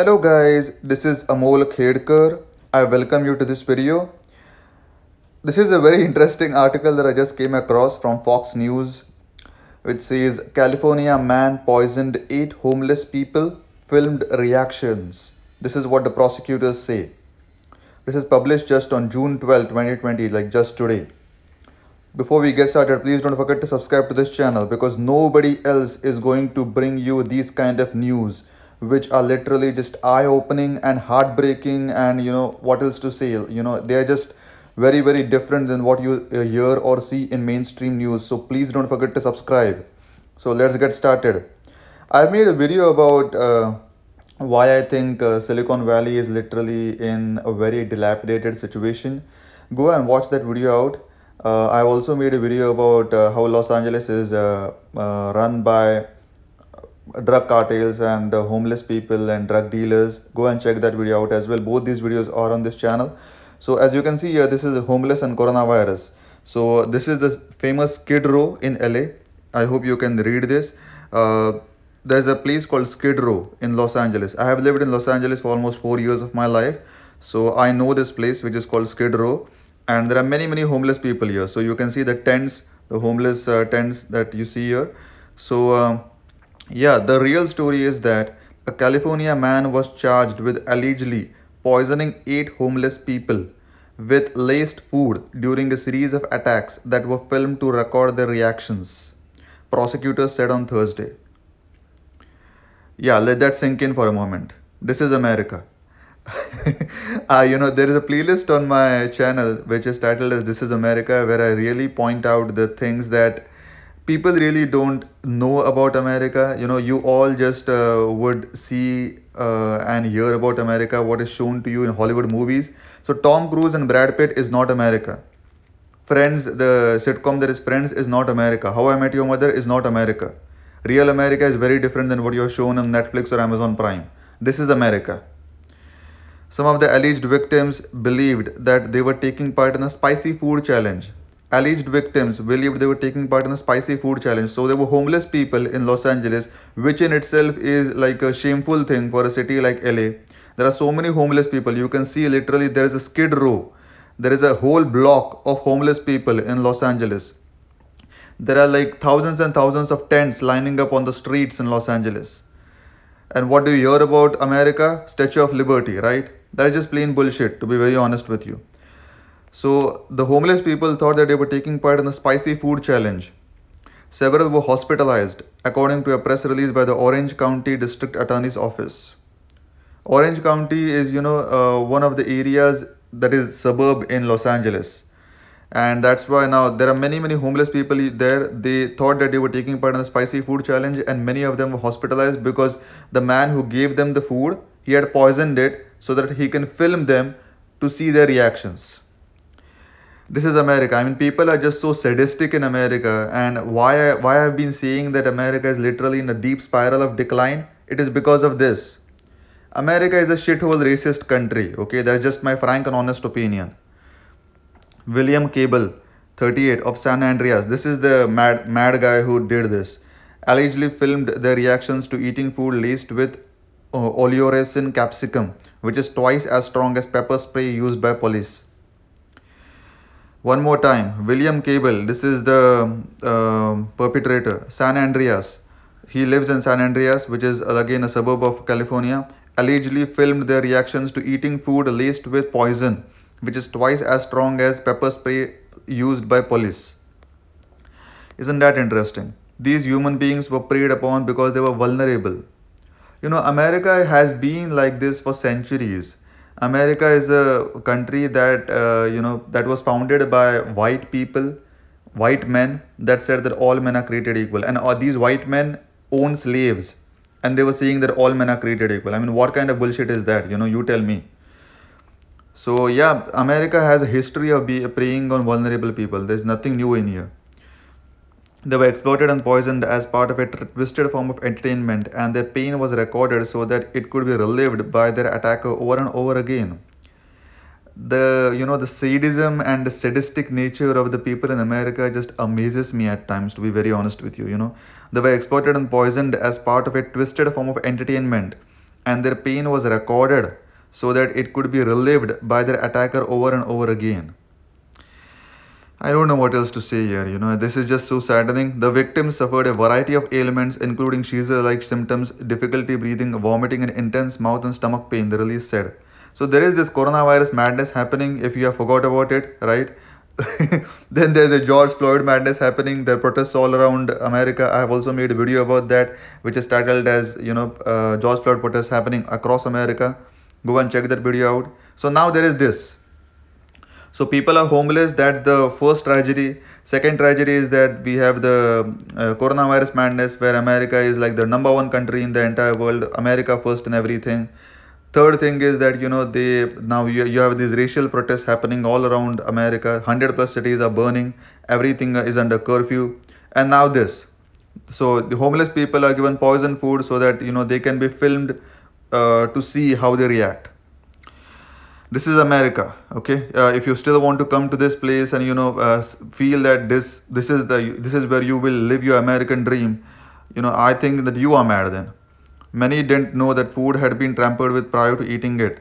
Hello guys, this is Amol Khedkar. I welcome you to this video. This is a very interesting article that I just came across from Fox News which says California man poisoned 8 homeless people, filmed reactions. This is what the prosecutors say. This is published just on June 12, 2020, like just today. Before we get started, please don't forget to subscribe to this channel because nobody else is going to bring you these kind of news which are literally just eye-opening and heartbreaking and you know what else to say you know they're just very very different than what you uh, hear or see in mainstream news so please don't forget to subscribe so let's get started i've made a video about uh, why i think uh, silicon valley is literally in a very dilapidated situation go and watch that video out uh, i also made a video about uh, how los angeles is uh, run by drug cartels and uh, homeless people and drug dealers go and check that video out as well both these videos are on this channel so as you can see here this is homeless and coronavirus so this is the famous skid row in la i hope you can read this uh, there's a place called skid row in los angeles i have lived in los angeles for almost four years of my life so i know this place which is called skid row and there are many many homeless people here so you can see the tents the homeless uh, tents that you see here so um, yeah, the real story is that a California man was charged with allegedly poisoning eight homeless people with laced food during a series of attacks that were filmed to record their reactions, prosecutors said on Thursday. Yeah, let that sink in for a moment. This is America. uh, you know, there is a playlist on my channel which is titled as This is America, where I really point out the things that people really don't know about America. You know, you all just uh, would see uh, and hear about America, what is shown to you in Hollywood movies. So Tom Cruise and Brad Pitt is not America. Friends, the sitcom that is Friends is not America. How I Met Your Mother is not America. Real America is very different than what you're shown on Netflix or Amazon Prime. This is America. Some of the alleged victims believed that they were taking part in a spicy food challenge alleged victims believed they were taking part in a spicy food challenge so they were homeless people in los angeles which in itself is like a shameful thing for a city like la there are so many homeless people you can see literally there is a skid row there is a whole block of homeless people in los angeles there are like thousands and thousands of tents lining up on the streets in los angeles and what do you hear about america statue of liberty right that is just plain bullshit to be very honest with you so the homeless people thought that they were taking part in the spicy food challenge. Several were hospitalized, according to a press release by the Orange County District Attorney's Office. Orange County is, you know, uh, one of the areas that is suburb in Los Angeles. And that's why now there are many, many homeless people there. They thought that they were taking part in the spicy food challenge and many of them were hospitalized because the man who gave them the food, he had poisoned it so that he can film them to see their reactions this is America. I mean, people are just so sadistic in America, and why I, why I've been seeing that America is literally in a deep spiral of decline. It is because of this. America is a shithole racist country. Okay, that's just my frank and honest opinion. William Cable, 38 of San Andreas. This is the mad mad guy who did this. Allegedly filmed their reactions to eating food laced with uh, oleoresin capsicum, which is twice as strong as pepper spray used by police. One more time, William Cable, this is the uh, perpetrator, San Andreas. He lives in San Andreas, which is uh, again a suburb of California, allegedly filmed their reactions to eating food laced with poison, which is twice as strong as pepper spray used by police. Isn't that interesting? These human beings were preyed upon because they were vulnerable. You know, America has been like this for centuries America is a country that uh, you know that was founded by white people, white men that said that all men are created equal, and uh, these white men own slaves, and they were saying that all men are created equal. I mean, what kind of bullshit is that? You know, you tell me. So yeah, America has a history of be preying on vulnerable people. There's nothing new in here. They were exploited and poisoned as part of a twisted form of entertainment, and their pain was recorded so that it could be relieved by their attacker over and over again. The you know the sadism and the sadistic nature of the people in America just amazes me at times. To be very honest with you, you know they were exploited and poisoned as part of a twisted form of entertainment, and their pain was recorded so that it could be relieved by their attacker over and over again. I don't know what else to say here, you know, this is just so saddening. The victims suffered a variety of ailments, including seizure-like symptoms, difficulty breathing, vomiting and intense mouth and stomach pain, the release said. So there is this coronavirus madness happening, if you have forgot about it, right? then there's a George Floyd madness happening. There are protests all around America. I have also made a video about that, which is titled as, you know, uh, George Floyd protests happening across America. Go and check that video out. So now there is this, so people are homeless. That's the first tragedy. Second tragedy is that we have the uh, coronavirus madness where America is like the number one country in the entire world. America first in everything. Third thing is that, you know, they now you, you have these racial protests happening all around America. 100 plus cities are burning. Everything is under curfew. And now this. So the homeless people are given poison food so that, you know, they can be filmed uh, to see how they react this is america okay uh, if you still want to come to this place and you know uh, feel that this this is the this is where you will live your american dream you know i think that you are mad then many didn't know that food had been tampered with prior to eating it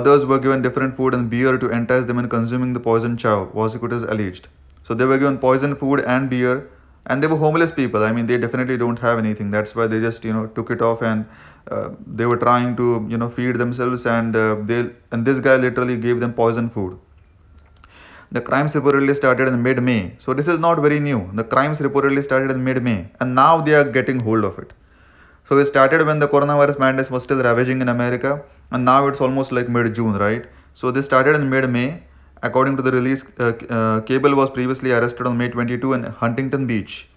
others were given different food and beer to entice them in consuming the poison chow was alleged so they were given poison food and beer and they were homeless people i mean they definitely don't have anything that's why they just you know took it off and uh, they were trying to you know feed themselves and uh, they and this guy literally gave them poison food the crimes reportedly started in mid-may so this is not very new the crimes reportedly started in mid-may and now they are getting hold of it so it started when the coronavirus madness was still ravaging in america and now it's almost like mid-june right so they started in mid-may According to the release, uh, uh, Cable was previously arrested on May 22 in Huntington Beach,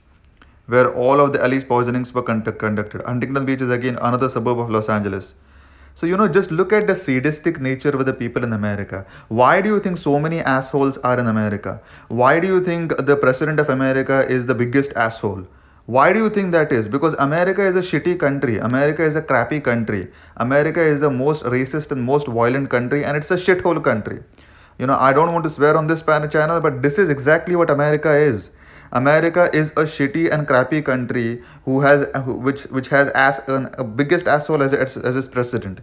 where all of the alleged poisonings were con conducted. Huntington Beach is again another suburb of Los Angeles. So, you know, just look at the sadistic nature of the people in America. Why do you think so many assholes are in America? Why do you think the president of America is the biggest asshole? Why do you think that is? Because America is a shitty country. America is a crappy country. America is the most racist and most violent country, and it's a shithole country you know i don't want to swear on this channel but this is exactly what america is america is a shitty and crappy country who has which which has as a biggest asshole as, as, as its president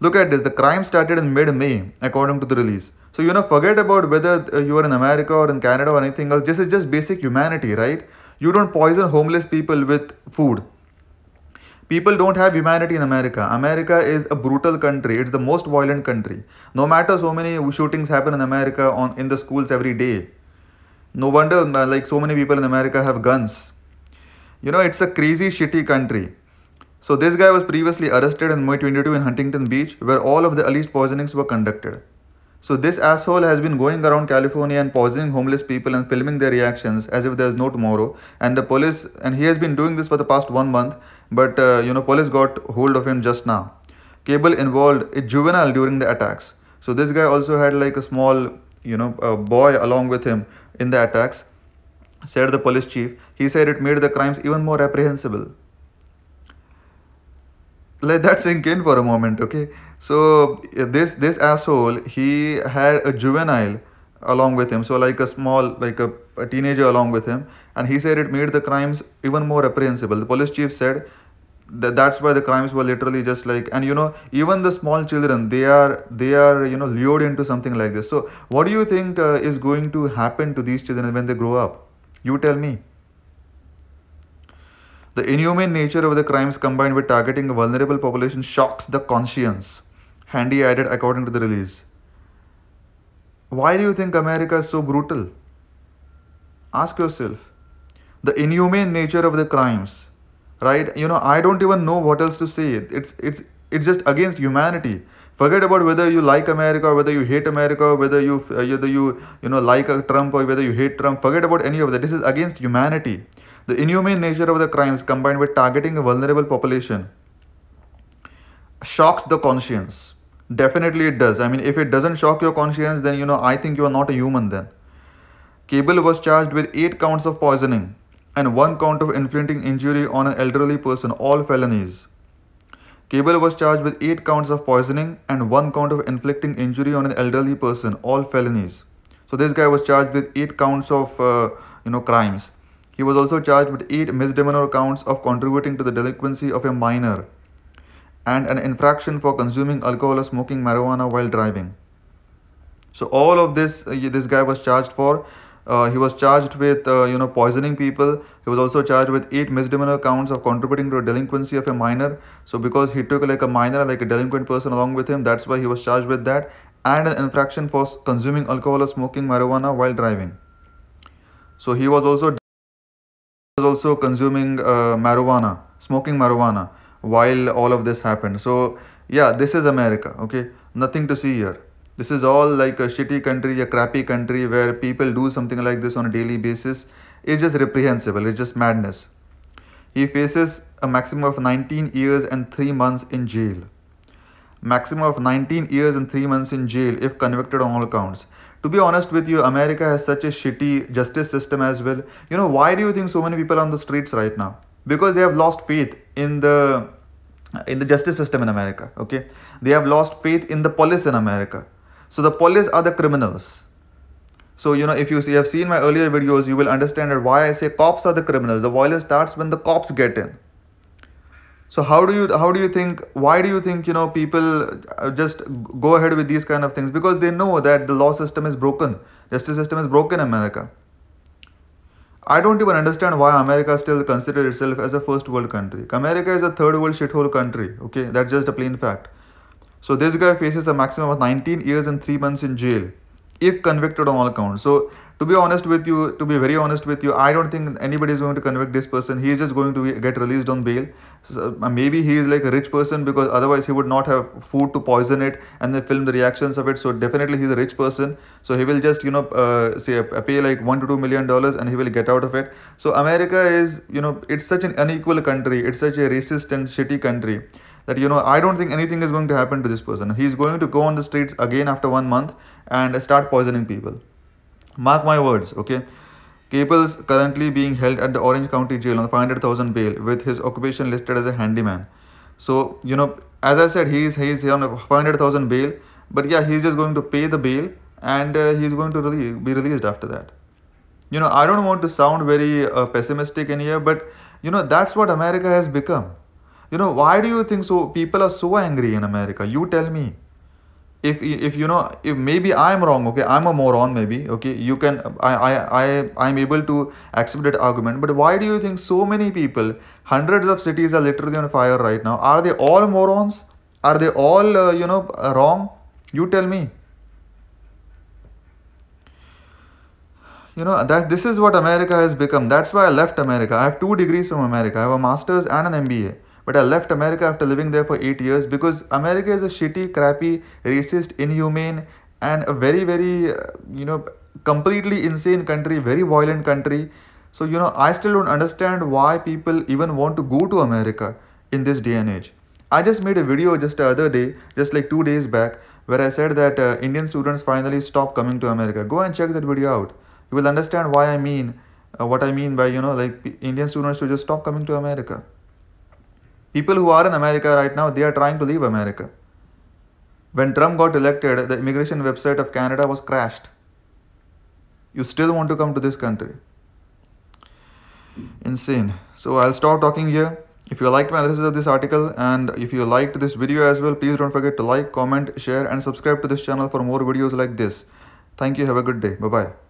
look at this the crime started in mid-may according to the release so you know forget about whether uh, you are in america or in canada or anything else this is just basic humanity right you don't poison homeless people with food People don't have humanity in America. America is a brutal country. It's the most violent country. No matter so many shootings happen in America on in the schools every day. No wonder uh, like so many people in America have guns. You know, it's a crazy shitty country. So this guy was previously arrested in May 22 in Huntington Beach where all of the alleged poisonings were conducted. So this asshole has been going around California and poisoning homeless people and filming their reactions as if there's no tomorrow and the police and he has been doing this for the past 1 month but uh, you know police got hold of him just now cable involved a juvenile during the attacks so this guy also had like a small you know a boy along with him in the attacks said the police chief he said it made the crimes even more reprehensible. let that sink in for a moment okay so this this asshole he had a juvenile along with him so like a small like a, a teenager along with him and he said it made the crimes even more reprehensible. the police chief said th- that's why the crimes were literally just like and you know even the small children they are they are you know lured into something like this so what do you think uh, is going to happen to these children when they grow up you tell me the inhumane nature of the crimes combined with targeting a vulnerable population shocks the conscience handy added according to the release why do you think america is so brutal ask yourself the inhumane nature of the crimes right you know i don't even know what else to say it's it's it's just against humanity forget about whether you like america or whether you hate america whether you uh, whether you you know like uh, trump or whether you hate trump forget about any of that this is against humanity the inhumane nature of the crimes combined with targeting a vulnerable population shocks the conscience definitely it does i mean if it doesn't shock your conscience then you know i think you are not a human then cable was charged with 8 counts of poisoning and one count of inflicting injury on an elderly person, all felonies. Cable was charged with 8 counts of poisoning and 1 count of inflicting injury on an elderly person, all felonies. So this guy was charged with 8 counts of uh, you know crimes. He was also charged with 8 misdemeanor counts of contributing to the delinquency of a minor and an infraction for consuming alcohol or smoking marijuana while driving. So all of this uh, this guy was charged for uh, he was charged with uh, you know poisoning people. He was also charged with eight misdemeanor counts of contributing to a delinquency of a minor. So because he took like a minor, like a delinquent person along with him, that's why he was charged with that and an infraction for consuming alcohol or smoking marijuana while driving. So he was also was also consuming uh, marijuana, smoking marijuana while all of this happened. So yeah, this is America. Okay, nothing to see here. This is all like a shitty country, a crappy country where people do something like this on a daily basis. It's just reprehensible, it's just madness. He faces a maximum of 19 years and 3 months in jail. Maximum of 19 years and 3 months in jail if convicted on all counts. To be honest with you, America has such a shitty justice system as well. You know, why do you think so many people are on the streets right now? Because they have lost faith in the in the justice system in America, okay? They have lost faith in the police in America so the police are the criminals. So, you know, if you, see, you have seen my earlier videos, you will understand that why I say cops are the criminals. The violence starts when the cops get in. So how do you how do you think why do you think you know people uh, just go ahead with these kind of things because they know that the law system is broken justice system is broken in America. I don't even understand why America still considers itself as a first world country. America is a third world shithole country. Okay, that's just a plain fact. So this guy faces a maximum of 19 years and 3 months in jail if convicted on all counts. So to be honest with you, to be very honest with you, I don't think anybody is going to convict this person. He is just going to get released on bail. So maybe he is like a rich person because otherwise he would not have food to poison it and then film the reactions of it. So definitely he's a rich person. So he will just you know uh, say uh, pay like one to two million dollars and he will get out of it. So America is you know it's such an unequal country. It's such a racist and shitty country that you know i don't think anything is going to happen to this person he's going to go on the streets again after one month and start poisoning people mark my words okay Capel is currently being held at the Orange County Jail on 500,000 bail with his occupation listed as a handyman. So, you know, as I said, he is, he is on 500,000 bail, but yeah, he's just going to pay the bail and uh, he's going to really be released after that. You know, I don't want to sound very uh, pessimistic in here, but you know, that's what America has become you know why do you think so people are so angry in america you tell me if if you know if maybe i'm wrong okay i'm a moron maybe okay you can i i, I i'm able to accept that argument but why do you think so many people hundreds of cities are literally on fire right now are they all morons are they all uh, you know wrong you tell me you know that this is what america has become that's why i left america i have two degrees from america i have a masters and an mba but I left America after living there for eight years because America is a shitty, crappy, racist, inhumane, and a very, very, uh, you know, completely insane country, very violent country. So, you know, I still don't understand why people even want to go to America in this day and age. I just made a video just the other day, just like two days back, where I said that uh, Indian students finally stop coming to America. Go and check that video out. You will understand why I mean, uh, what I mean by, you know, like Indian students should just stop coming to America. People who are in America right now, they are trying to leave America. When Trump got elected, the immigration website of Canada was crashed. You still want to come to this country. Insane. So I'll stop talking here. If you liked my analysis of this article and if you liked this video as well, please don't forget to like, comment, share and subscribe to this channel for more videos like this. Thank you. Have a good day. Bye-bye.